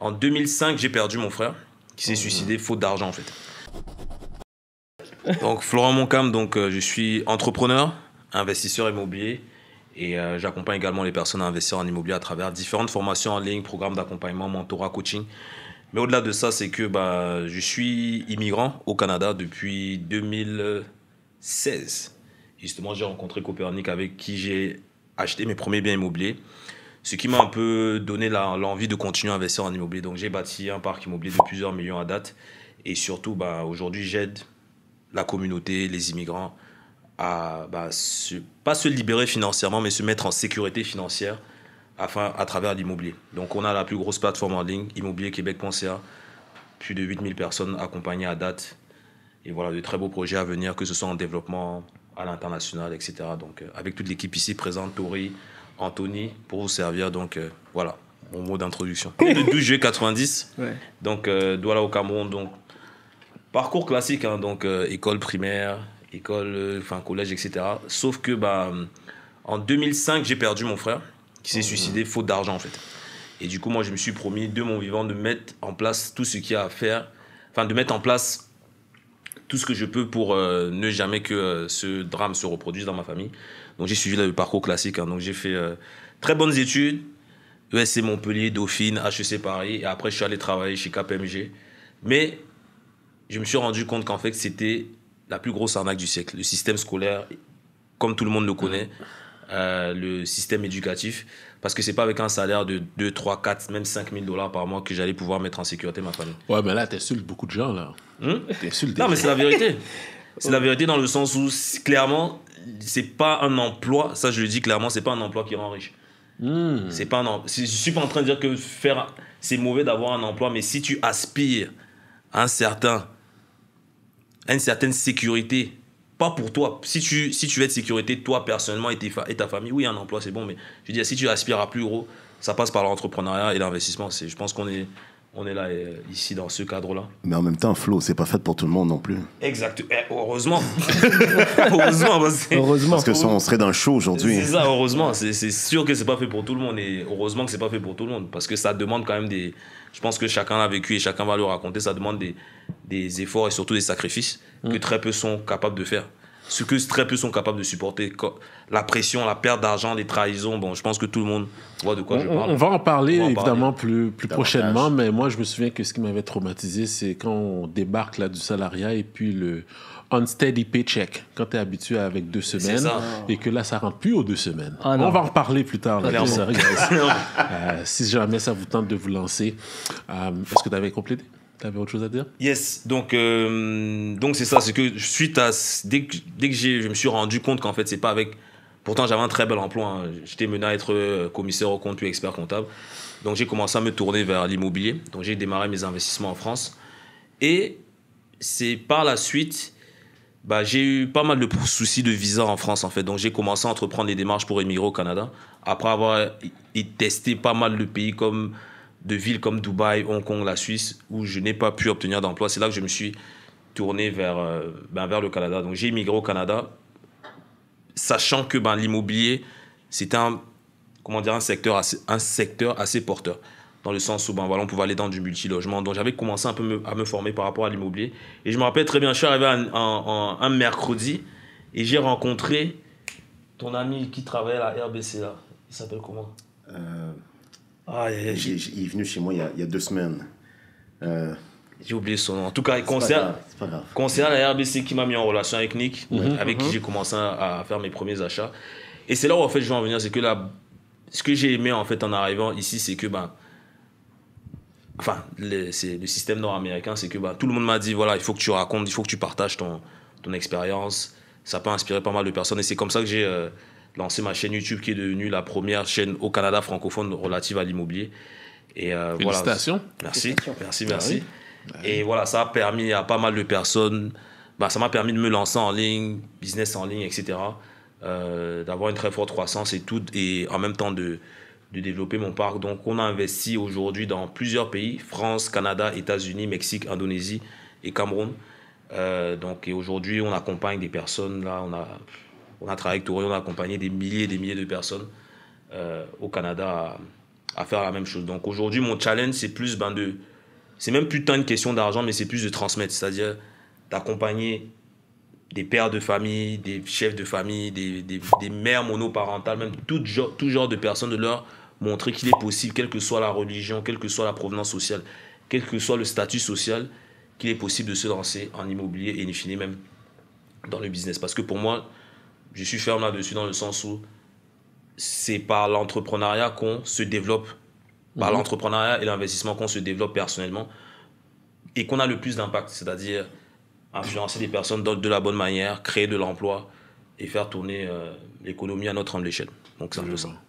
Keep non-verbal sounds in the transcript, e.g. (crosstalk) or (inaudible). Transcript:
En 2005, j'ai perdu mon frère qui s'est suicidé faute d'argent en fait. (laughs) Donc Florent Moncam, donc euh, je suis entrepreneur, investisseur immobilier et euh, j'accompagne également les personnes à investir en immobilier à travers différentes formations en ligne, programmes d'accompagnement, mentorat, coaching. Mais au-delà de ça, c'est que bah, je suis immigrant au Canada depuis 2016. Justement, j'ai rencontré Copernic avec qui j'ai acheté mes premiers biens immobiliers ce qui m'a un peu donné l'envie de continuer à investir en immobilier. Donc j'ai bâti un parc immobilier de plusieurs millions à date. Et surtout, bah, aujourd'hui, j'aide la communauté, les immigrants à bah, pas se libérer financièrement, mais se mettre en sécurité financière afin, à travers l'immobilier. Donc on a la plus grosse plateforme en ligne, ImmobilierQuébec.ca. plus de 8000 personnes accompagnées à date. Et voilà, de très beaux projets à venir, que ce soit en développement, à l'international, etc. Donc euh, avec toute l'équipe ici présente, Tori, Anthony pour vous servir. Donc euh, voilà, mon mot d'introduction. (laughs) le 12 juillet 90, donc euh, Douala au Cameroun. Donc parcours classique, hein, donc euh, école primaire, école, enfin collège, etc. Sauf que bah, en 2005, j'ai perdu mon frère qui s'est oh, suicidé faute d'argent en fait. Et du coup, moi, je me suis promis de mon vivant de mettre en place tout ce qu'il y a à faire, enfin de mettre en place tout ce que je peux pour euh, ne jamais que euh, ce drame se reproduise dans ma famille. Donc j'ai suivi le parcours classique. Hein. donc j'ai fait euh, très bonnes études, ESC Montpellier, Dauphine, HEC Paris. Et après, je suis allé travailler chez KPMG. Mais je me suis rendu compte qu'en fait, c'était la plus grosse arnaque du siècle. Le système scolaire, comme tout le monde le connaît, euh, le système éducatif parce que c'est pas avec un salaire de 2, 3, 4, même 5 000 dollars par mois que j'allais pouvoir mettre en sécurité ma famille. Ouais, mais là, t'insultes beaucoup de gens, là. Hmm? Non, mais c'est la vérité. C'est la vérité dans le sens où, clairement, c'est pas un emploi, ça je le dis clairement, c'est pas un emploi qui rend riche. Hmm. C'est pas un Je suis pas en train de dire que faire, c'est mauvais d'avoir un emploi, mais si tu aspires à un certain, à une certaine sécurité pas pour toi. Si tu, si tu veux être sécurité, toi personnellement et, ta famille, oui, un emploi, c'est bon, mais je veux si tu aspires à plus gros, ça passe par l'entrepreneuriat et l'investissement. c'est Je pense qu'on est, on est là, euh, ici, dans ce cadre-là. Mais en même temps, Flo, c'est pas fait pour tout le monde non plus. Exact. Eh, heureusement. (laughs) heureusement, parce que sinon on serait dans le show aujourd'hui. C'est ça, heureusement. C'est sûr que c'est pas fait pour tout le monde. Et heureusement que c'est pas fait pour tout le monde. Parce que ça demande quand même des, je pense que chacun l'a vécu et chacun va le raconter. Ça demande des, efforts et surtout des sacrifices que mm. très peu sont capables de faire ce que très peu sont capables de supporter. La pression, la perte d'argent, les trahisons, bon, je pense que tout le monde voit de quoi je parle. On va en parler évidemment plus, plus prochainement, mais moi je me souviens que ce qui m'avait traumatisé, c'est quand on débarque là du salariat et puis le unsteady paycheck, quand tu es habitué avec deux semaines et que là ça rentre plus aux deux semaines. Ah on va en parler plus tard là, (laughs) euh, si jamais ça vous tente de vous lancer. Euh, est-ce que tu avais complété tu avais autre chose à dire Yes, donc euh, donc c'est ça, c'est que suite à dès que, je me suis rendu compte qu'en fait c'est pas avec pourtant j'avais un très bel emploi, hein. j'étais mené à être euh, commissaire au compte puis expert comptable, donc j'ai commencé à me tourner vers l'immobilier, donc j'ai démarré mes investissements en France et c'est par la suite bah, j'ai eu pas mal de (laughs) soucis de visa en France en fait, donc j'ai commencé à entreprendre les démarches pour émigrer au Canada après avoir euh, testé pas mal de pays comme de villes comme Dubaï, Hong Kong, la Suisse, où je n'ai pas pu obtenir d'emploi. C'est là que je me suis tourné vers, euh, ben, vers le Canada. Donc j'ai immigré au Canada, sachant que ben, l'immobilier, c'était un, comment dire, un, secteur assez, un secteur assez porteur. Dans le sens où ben, on pouvait aller dans du multilogement. Donc j'avais commencé un peu à me former par rapport à l'immobilier. Et je me rappelle très bien, je suis arrivé un, mercredi et j'ai rencontré ton ami qui travaille à la RBC là. Il s'appelle comment euh, ah, il, est venu chez moi il y a, deux semaines. Euh, j'ai oublié son nom. En tout cas, concernant, concerne la RBC qui m'a mis en relation avec Nick, mhm. avec qui j'ai commencé à faire mes premiers achats. Et c'est là où en fait je veux en venir, c'est que là, ce que j'ai aimé en fait en arrivant ici, c'est que ben, enfin, le, le système nord-américain, c'est que ben, tout le monde m'a dit voilà, il faut que tu racontes, il faut que tu partages ton, ton expérience. Ça peut inspirer pas mal de personnes et c'est comme ça que j'ai euh, c'est ma chaîne YouTube qui est devenue la première chaîne au Canada francophone relative à l'immobilier. Et euh, Félicitations. Merci, merci, bah merci. Bah et voilà, ça a permis à pas mal de personnes, bah, ça m'a permis de me lancer en ligne, business en ligne, etc. Euh, d'avoir une très forte croissance et tout, et en même temps de, développer mon parc. Donc, on a investi aujourd'hui dans plusieurs pays France, Canada, États-Unis, Mexique, Indonésie et Cameroun. Euh, donc, aujourd'hui, on accompagne des personnes. Là, on a on a travaillé avec Touré, on a accompagné des milliers et des milliers de personnes euh, au Canada à, faire la même chose. Donc aujourd'hui, mon challenge, c'est plus ben, de. C'est même plus tant une question d'argent, mais c'est plus de transmettre, c'est-à-dire d'accompagner des pères de famille, des chefs de famille, des, des, mères monoparentales, même tout genre, tout genre de personnes, de leur montrer qu'il est possible, quelle que soit la religion, quelle que soit la provenance sociale, quel que soit le statut social, qu'il est possible de se lancer en immobilier et in fine même dans le business. Parce que pour moi, je suis ferme là-dessus dans le sens où c'est par l'entrepreneuriat qu'on se développe, par mhm. l'entrepreneuriat et l'investissement qu'on se développe personnellement et qu'on a le plus d'impact, c'est-à-dire influencer les personnes de la bonne manière, créer de l'emploi et faire tourner euh, l'économie à notre échelle. Donc c'est un peu ça.